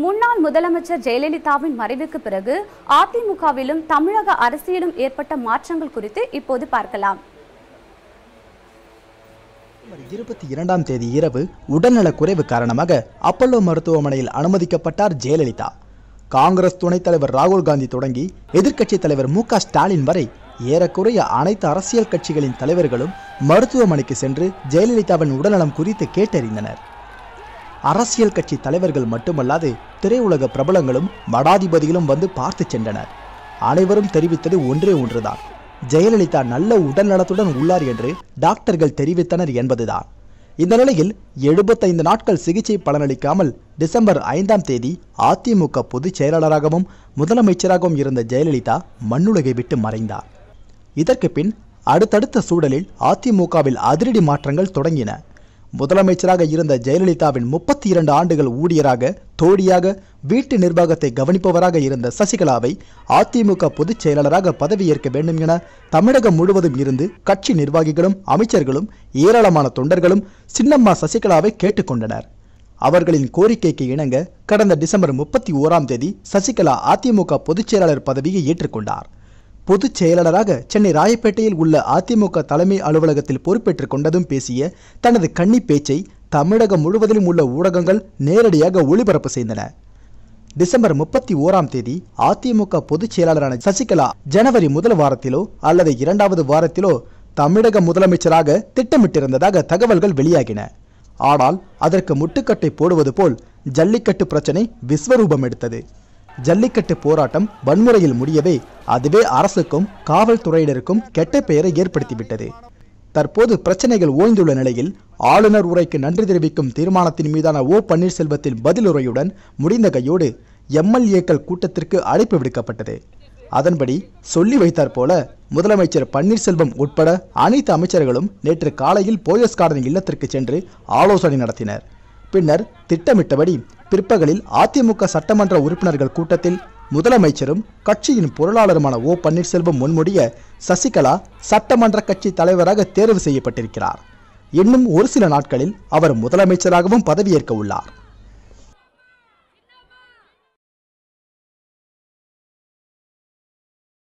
முன்னாள் முதலமைச்சர் ஜெயலலிதாவின் மறைவுக்கு பிறகு அதிமுகவிலும் தமிழக அரசியலும் ஏற்பட்ட மாற்றங்கள் குறித்து இப்போது பார்க்கலாம் இருபத்தி இரண்டாம் தேதி இரவு உடல்நலக் குறைவு காரணமாக அப்பல்லோ மருத்துவமனையில் அனுமதிக்கப்பட்டார் ஜெயலலிதா காங்கிரஸ் துணைத் தலைவர் ராகுல் காந்தி தொடங்கி எதிர்க்கட்சித் தலைவர் மு ஸ்டாலின் வரை ஏறக்குறைய அனைத்து அரசியல் கட்சிகளின் தலைவர்களும் மருத்துவமனைக்கு சென்று ஜெயலலிதாவின் உடல்நலம் குறித்து கேட்டறிந்தனர் அரசியல் கட்சி தலைவர்கள் மட்டுமல்லாது திரையுலக பிரபலங்களும் மடாதிபதிகளும் வந்து பார்த்து சென்றனர் அனைவரும் தெரிவித்தது ஒன்றே ஒன்றுதான் ஜெயலலிதா நல்ல உடல்நலத்துடன் உள்ளார் என்று டாக்டர்கள் தெரிவித்தனர் என்பதுதான் இந்த நிலையில் எழுபத்தைந்து நாட்கள் சிகிச்சை பலனளிக்காமல் டிசம்பர் ஐந்தாம் தேதி அதிமுக பொதுச் செயலாளராகவும் முதலமைச்சராகவும் இருந்த ஜெயலலிதா மண்ணுலகை விட்டு மறைந்தார் இதற்கு பின் அடுத்தடுத்த சூழலில் அதிமுகவில் அதிரடி மாற்றங்கள் தொடங்கின முதலமைச்சராக இருந்த ஜெயலலிதாவின் முப்பத்தி இரண்டு ஆண்டுகள் ஊழியராக தோழியாக வீட்டு நிர்வாகத்தை கவனிப்பவராக இருந்த சசிகலாவை அதிமுக பொதுச் செயலாளராக பதவியேற்க வேண்டும் என தமிழகம் முழுவதும் இருந்து கட்சி நிர்வாகிகளும் அமைச்சர்களும் ஏராளமான தொண்டர்களும் சின்னம்மா சசிகலாவை கேட்டுக்கொண்டனர் அவர்களின் கோரிக்கைக்கு இணங்க கடந்த டிசம்பர் முப்பத்தி ஓராம் தேதி சசிகலா அதிமுக பொதுச் செயலாளர் பதவியை ஏற்றுக்கொண்டார் பொதுச் செயலாளராக சென்னை ராயப்பேட்டையில் உள்ள அதிமுக தலைமை அலுவலகத்தில் பொறுப்பேற்றுக் கொண்டதும் பேசிய தனது கன்னி பேச்சை தமிழகம் முழுவதிலும் உள்ள ஊடகங்கள் நேரடியாக ஒளிபரப்பு செய்தன டிசம்பர் முப்பத்தி ஓராம் தேதி அதிமுக பொதுச் செயலாளரான சசிகலா ஜனவரி முதல் வாரத்திலோ அல்லது இரண்டாவது வாரத்திலோ தமிழக முதலமைச்சராக திட்டமிட்டிருந்ததாக தகவல்கள் வெளியாகின ஆனால் அதற்கு முட்டுக்கட்டை போடுவது போல் ஜல்லிக்கட்டு பிரச்சனை விஸ்வரூபம் எடுத்தது ஜல்லிக்கட்டு போராட்டம் வன்முறையில் முடியவே அதுவே அரசுக்கும் காவல்துறையினருக்கும் கெட்ட பெயரை ஏற்படுத்திவிட்டது தற்போது பிரச்சனைகள் ஓய்ந்துள்ள நிலையில் ஆளுநர் உரைக்கு நன்றி தெரிவிக்கும் தீர்மானத்தின் மீதான ஓ பன்னீர்செல்வத்தின் பதிலுரையுடன் முடிந்த கையோடு எம்எல்ஏக்கள் கூட்டத்திற்கு அழைப்பு விடுக்கப்பட்டது அதன்படி சொல்லி வைத்தார் போல முதலமைச்சர் பன்னீர்செல்வம் உட்பட அனைத்து அமைச்சர்களும் நேற்று காலையில் போயஸ் கார்டன் இல்லத்திற்கு சென்று ஆலோசனை நடத்தினர் பின்னர் திட்டமிட்டபடி பிற்பகலில் அதிமுக சட்டமன்ற உறுப்பினர்கள் கூட்டத்தில் முதலமைச்சரும் கட்சியின் பொருளாளருமான ஓ பன்னீர்செல்வம் முன்முடிய சசிகலா சட்டமன்ற கட்சி தலைவராக தேர்வு செய்யப்பட்டிருக்கிறார் இன்னும் ஒரு சில நாட்களில் அவர் முதலமைச்சராகவும் பதவியேற்க உள்ளார்